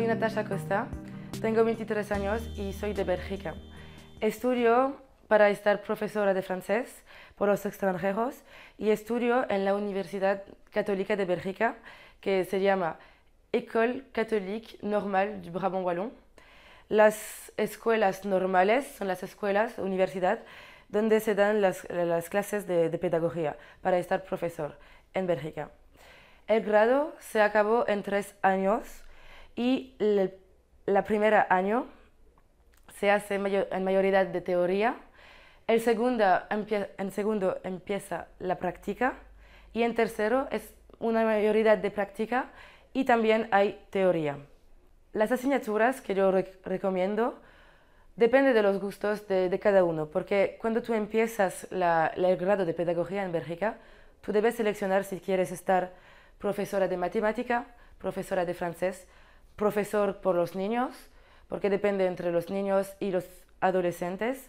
soy Natasha Costa, tengo 23 años y soy de Bélgica. Estudio para estar profesora de francés por los extranjeros y estudio en la Universidad Católica de Bélgica, que se llama École Catholique Normale du Brabant Wallon. Las escuelas normales son las escuelas, universidad, donde se dan las, clases de, de pedagogía para estar profesor en Bélgica. El grado se acabó en tres años y el, la primera año se hace en mayoridad de teoría, el segundo, en segundo empieza la práctica y en tercero es una mayoridad de práctica y también hay teoría. Las asignaturas que yo recomiendo depende de los gustos de, cada uno, porque cuando tú empiezas el grado de pedagogía en Bélgica, tú debes seleccionar si quieres estar profesora de matemática, profesora de francés, profesor por los niños, porque depende entre los niños y los adolescentes.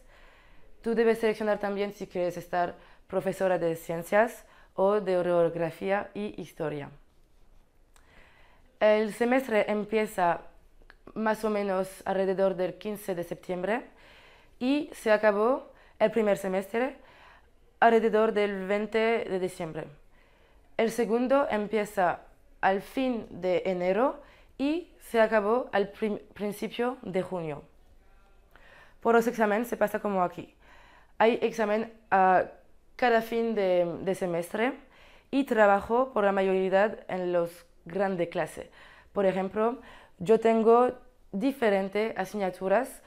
Tú debes seleccionar también si quieres estar profesora de ciencias o de orografía y historia. El semestre empieza más o menos alrededor del 15 de septiembre y se acabó el primer semestre alrededor del 20 de diciembre. El segundo empieza al fin de enero y se acabó al principio de junio. Por los exámenes se pasa como aquí. Hay examen a ah, cada fin de, semestre y trabajo por la mayoría en los grandes clases. Por ejemplo, yo tengo diferentes asignaturas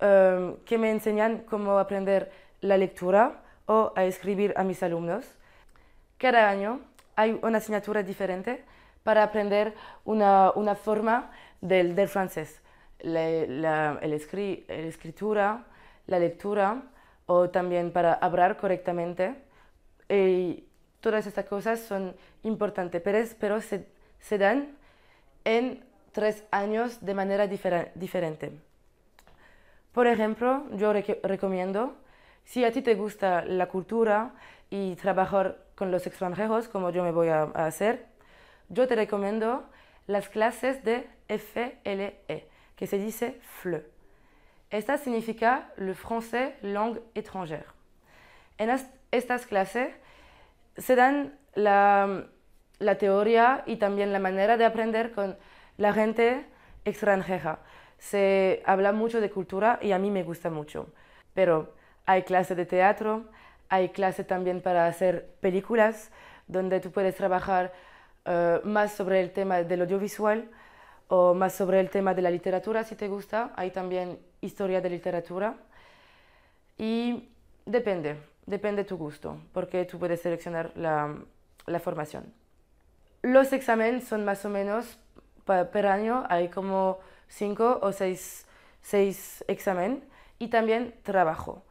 em, que me enseñan cómo aprender la lectura o a escribir a mis alumnos. Cada año hay una asignatura diferente para aprender una, forma del, del francés, la, escritura, la lectura o también para hablar correctamente. Y todas estas cosas son importantes, pero, se, dan en tres años de manera diferente. Por ejemplo, yo recomiendo, si a ti te gusta la cultura y trabajar con los extranjeros, como yo me voy a hacer, yo te recomiendo las clases de FLE, que se dice FLE. Esta significa le français langue étrangère. En estas clases se dan la, la teoría y también la manera de aprender con la gente extranjera. Se habla mucho de cultura y a mí me gusta mucho. Pero hay clases de teatro, hay clases también para hacer películas, donde tú puedes trabajar eh, más sobre el tema del audiovisual o más sobre el tema de la literatura, si te gusta. Hay también historia de literatura. Y depende, depende tu gusto, porque tú puedes seleccionar la, formación. Los exámenes son más o menos per año, hay como cinco o seis, seis exámenes y también trabajo,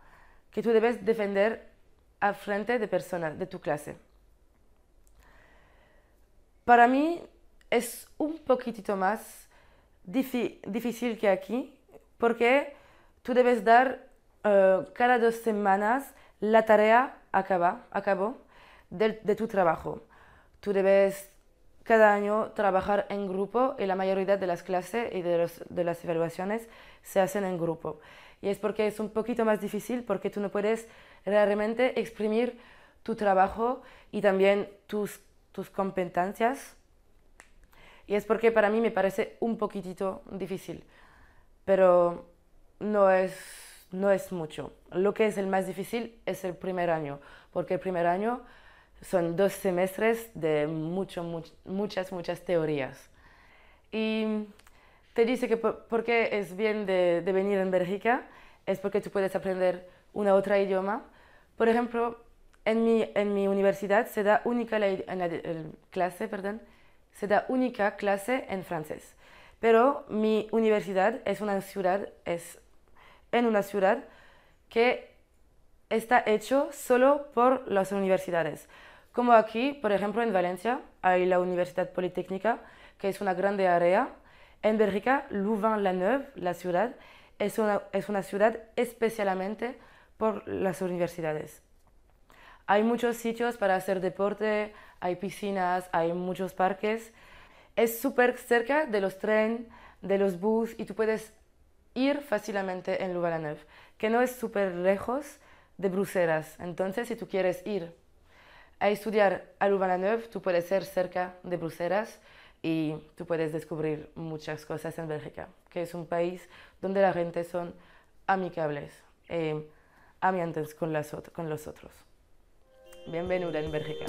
que tú debes defender al frente de personas de tu clase. Para mí es un poquitito más difícil que aquí, porque tú debes dar eh, cada dos semanas la tarea a cabo, de, tu trabajo. Tú debes cada año trabajar en grupo y la mayoría de las clases y de, de las evaluaciones se hacen en grupo. Y es porque es un poquito más difícil porque tú no puedes realmente exprimir tu trabajo y también tus tus competencias. Y es porque para mí me parece un poquitito difícil, pero no es, no es mucho. Lo que es el más difícil es el primer año, porque el primer año son dos semestres de mucho, muchas, muchas teorías. Y te dice que por, porque es bien de, de venir en Bélgica, es porque tú puedes aprender una otra idioma. Por ejemplo, en mi, mi universidad se da única clase, perdón, se da única clase en francés. Pero mi universidad es una ciudad, es en una ciudad que está hecho solo por las universidades. Como aquí, por ejemplo, en Valencia hay la Universidad Politécnica, que es una grande área. En Bélgica, Louvain-la-Neuve, la ciudad, es una, es una ciudad especialmente por las universidades. Hay muchos sitios para hacer deporte, hay piscinas, hay muchos parques. Es súper cerca de los trenes, de los bus y tú puedes ir fácilmente en Louvain-la-Neuve, que no es súper lejos de Bruselas. Entonces, si tú quieres ir a estudiar a Louvain-la-Neuve, tú puedes ser cerca de Bruselas y tú puedes descubrir muchas cosas en Bélgica, que es un país donde la gente son amigables, eh, amiantes con, las, con los otros. Bienvenuda en Bélgica.